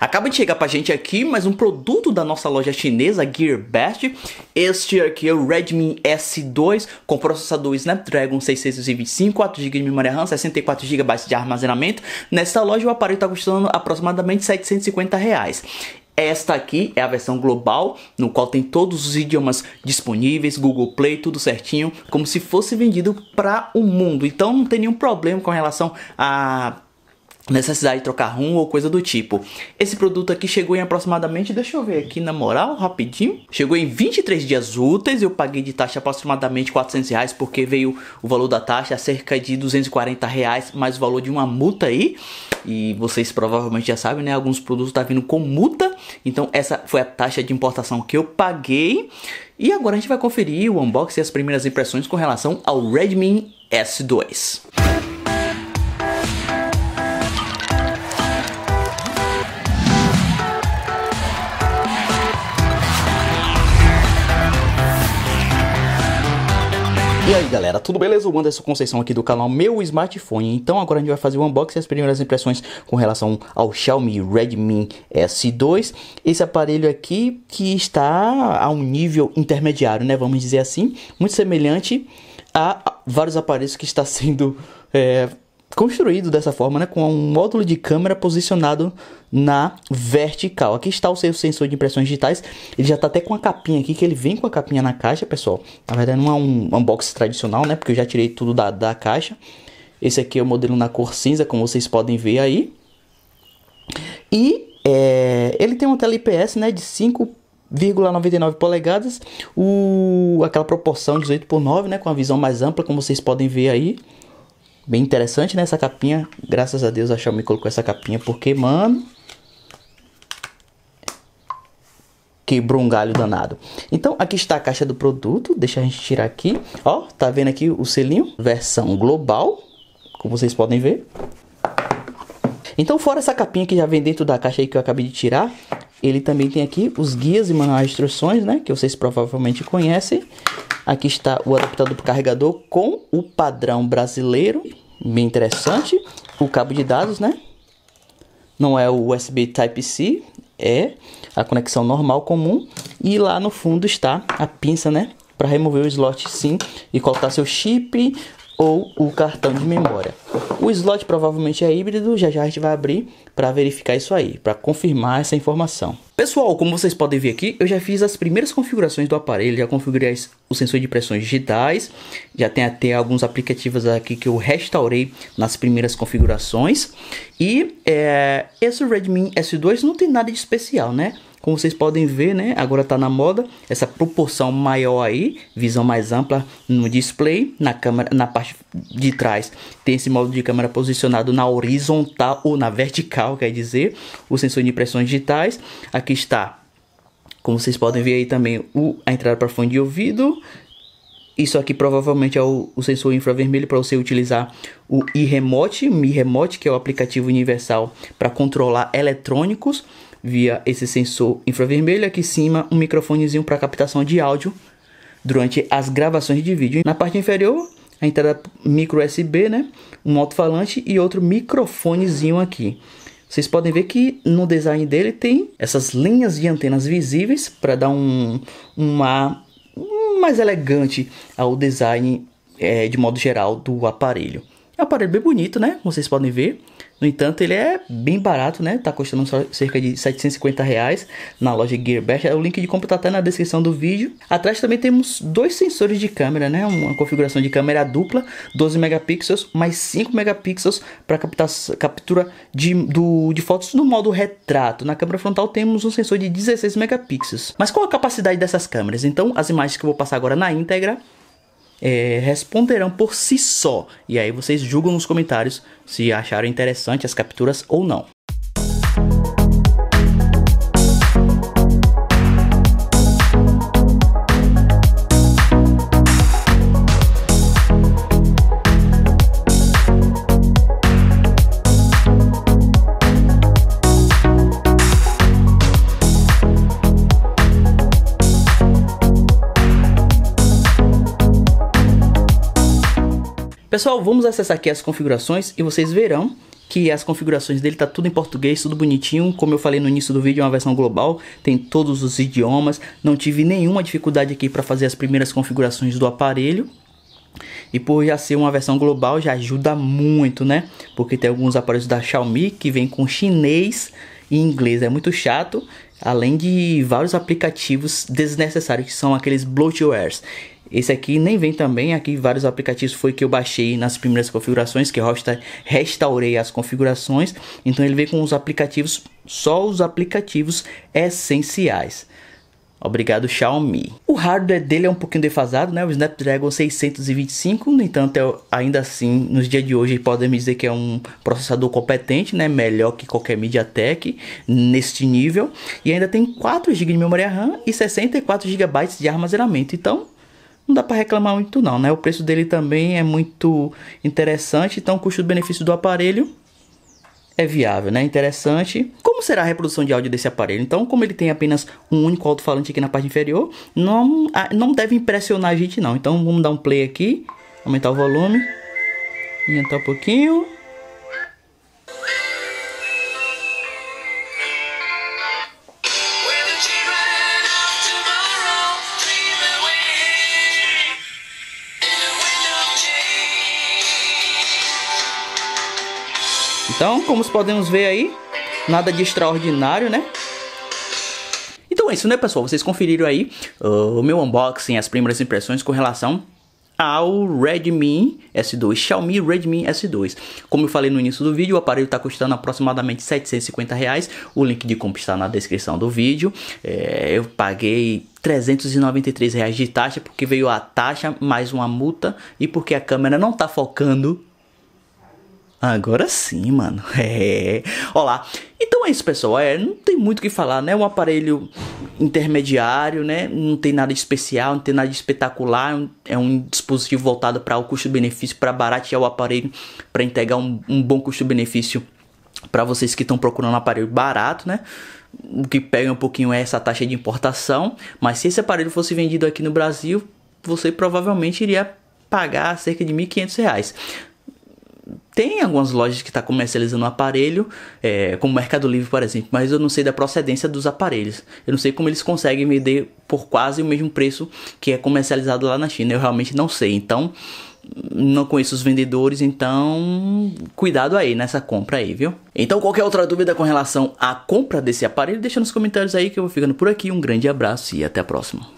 Acaba de chegar pra gente aqui mais um produto da nossa loja chinesa, GearBest. Este aqui é o Redmi S2 com processador Snapdragon 625, 4GB de memória RAM, 64GB de armazenamento. Nesta loja o aparelho está custando aproximadamente 750 reais. Esta aqui é a versão global, no qual tem todos os idiomas disponíveis, Google Play, tudo certinho, como se fosse vendido para o mundo. Então não tem nenhum problema com relação a necessidade de trocar rum ou coisa do tipo. Esse produto aqui chegou em aproximadamente, deixa eu ver aqui na moral, rapidinho. Chegou em 23 dias úteis, eu paguei de taxa aproximadamente 400 reais, porque veio o valor da taxa a cerca de 240 reais, mais o valor de uma multa aí. E vocês provavelmente já sabem, né? Alguns produtos tá vindo com multa, então essa foi a taxa de importação que eu paguei. E agora a gente vai conferir o unboxing e as primeiras impressões com relação ao Redmi S2. Música E aí galera, tudo beleza? O Anderson Conceição aqui do canal Meu Smartphone Então agora a gente vai fazer o unboxing e as primeiras impressões com relação ao Xiaomi Redmi S2 Esse aparelho aqui que está a um nível intermediário, né? Vamos dizer assim, muito semelhante a vários aparelhos que está sendo... É, construído dessa forma, né, com um módulo de câmera posicionado na vertical. Aqui está o seu sensor de impressões digitais. Ele já está até com a capinha aqui, que ele vem com a capinha na caixa, pessoal. Na verdade não é um unboxing tradicional, né, porque eu já tirei tudo da, da caixa. Esse aqui é o modelo na cor cinza, como vocês podem ver aí. E é, ele tem uma tela IPS, né, de 5,99 polegadas, o, aquela proporção 18 por 9, né, com a visão mais ampla, como vocês podem ver aí bem interessante nessa né, capinha. Graças a Deus a Xiaomi colocou essa capinha, porque, mano, quebrou um galho danado. Então, aqui está a caixa do produto. Deixa a gente tirar aqui. Ó, tá vendo aqui o selinho? Versão global, como vocês podem ver. Então, fora essa capinha que já vem dentro da caixa aí que eu acabei de tirar, ele também tem aqui os guias e manuais de instruções, né? Que vocês provavelmente conhecem. Aqui está o adaptador para o carregador com o padrão brasileiro. Bem interessante. O cabo de dados, né? Não é o USB Type-C, é a conexão normal comum. E lá no fundo está a pinça, né? Para remover o slot SIM e colocar seu chip ou o cartão de memória. O slot provavelmente é híbrido, já já a gente vai abrir para verificar isso aí, para confirmar essa informação. Pessoal, como vocês podem ver aqui, eu já fiz as primeiras configurações do aparelho, já configurei o sensor de pressões digitais, já tem até alguns aplicativos aqui que eu restaurei nas primeiras configurações. E é, esse Redmi S2 não tem nada de especial, né? Como vocês podem ver, né? Agora está na moda essa proporção maior aí, visão mais ampla no display, na câmera, na parte de trás tem esse modo de câmera posicionado na horizontal ou na vertical, quer dizer, o sensor de impressões digitais. Aqui está, como vocês podem ver aí também, o, a entrada para fone de ouvido, isso aqui provavelmente é o, o sensor infravermelho para você utilizar o iRemote, Mi Remote, que é o aplicativo universal para controlar eletrônicos via esse sensor infravermelho aqui em cima, um microfonezinho para captação de áudio durante as gravações de vídeo. Na parte inferior, a entrada micro USB, né? Um alto-falante e outro microfonezinho aqui. Vocês podem ver que no design dele tem essas linhas de antenas visíveis para dar um, um ar mais elegante ao design é, de modo geral do aparelho. É um aparelho bem bonito, né? Como vocês podem ver. No entanto, ele é bem barato, né? Tá custando só cerca de 750 reais na loja Gearbest. É, o link de compra tá até na descrição do vídeo. Atrás também temos dois sensores de câmera, né? Uma configuração de câmera dupla, 12 megapixels mais 5 megapixels para captura de, do, de fotos no modo retrato. Na câmera frontal temos um sensor de 16 megapixels. Mas qual a capacidade dessas câmeras? Então, as imagens que eu vou passar agora na íntegra é, responderão por si só. E aí vocês julgam nos comentários se acharam interessante as capturas ou não. Pessoal, vamos acessar aqui as configurações e vocês verão que as configurações dele tá tudo em português, tudo bonitinho, como eu falei no início do vídeo, é uma versão global, tem todos os idiomas, não tive nenhuma dificuldade aqui para fazer as primeiras configurações do aparelho. E por já ser uma versão global já ajuda muito, né? Porque tem alguns aparelhos da Xiaomi que vem com chinês e inglês, é muito chato, além de vários aplicativos desnecessários que são aqueles bloatwares. Esse aqui nem vem também, aqui vários aplicativos foi que eu baixei nas primeiras configurações, que eu restaurei as configurações. Então ele vem com os aplicativos, só os aplicativos essenciais. Obrigado, Xiaomi. O hardware dele é um pouquinho defasado, né? O Snapdragon 625, no entanto, é ainda assim, nos dias de hoje, podemos dizer que é um processador competente, né? Melhor que qualquer MediaTek neste nível. E ainda tem 4 GB de memória RAM e 64 GB de armazenamento. Então, não dá para reclamar muito não, né? O preço dele também é muito interessante, então o custo-benefício do aparelho é viável, né? Interessante. Como será a reprodução de áudio desse aparelho? Então, como ele tem apenas um único alto-falante aqui na parte inferior, não, ah, não deve impressionar a gente não. Então, vamos dar um play aqui, aumentar o volume, aumentar um pouquinho... Então, como podemos ver aí, nada de extraordinário, né? Então é isso, né, pessoal? Vocês conferiram aí uh, o meu unboxing, as primeiras impressões com relação ao Redmi S2, Xiaomi Redmi S2. Como eu falei no início do vídeo, o aparelho está custando aproximadamente 750 reais. O link de compra está na descrição do vídeo. É, eu paguei 393 reais de taxa porque veio a taxa mais uma multa e porque a câmera não está focando Agora sim, mano. É. Olá. Então é isso, pessoal. É, não tem muito o que falar, né? Um aparelho intermediário, né? Não tem nada de especial, não tem nada de espetacular. É um dispositivo voltado para o custo-benefício, para baratear o aparelho, para entregar um, um bom custo-benefício para vocês que estão procurando um aparelho barato, né? O que pega um pouquinho é essa taxa de importação. Mas se esse aparelho fosse vendido aqui no Brasil, você provavelmente iria pagar cerca de R$ 1.500. Tem algumas lojas que está comercializando um aparelho, é, como Mercado Livre, por exemplo, mas eu não sei da procedência dos aparelhos. Eu não sei como eles conseguem vender por quase o mesmo preço que é comercializado lá na China. Eu realmente não sei. Então, não conheço os vendedores, então cuidado aí nessa compra aí, viu? Então, qualquer outra dúvida com relação à compra desse aparelho, deixa nos comentários aí que eu vou ficando por aqui. Um grande abraço e até a próxima.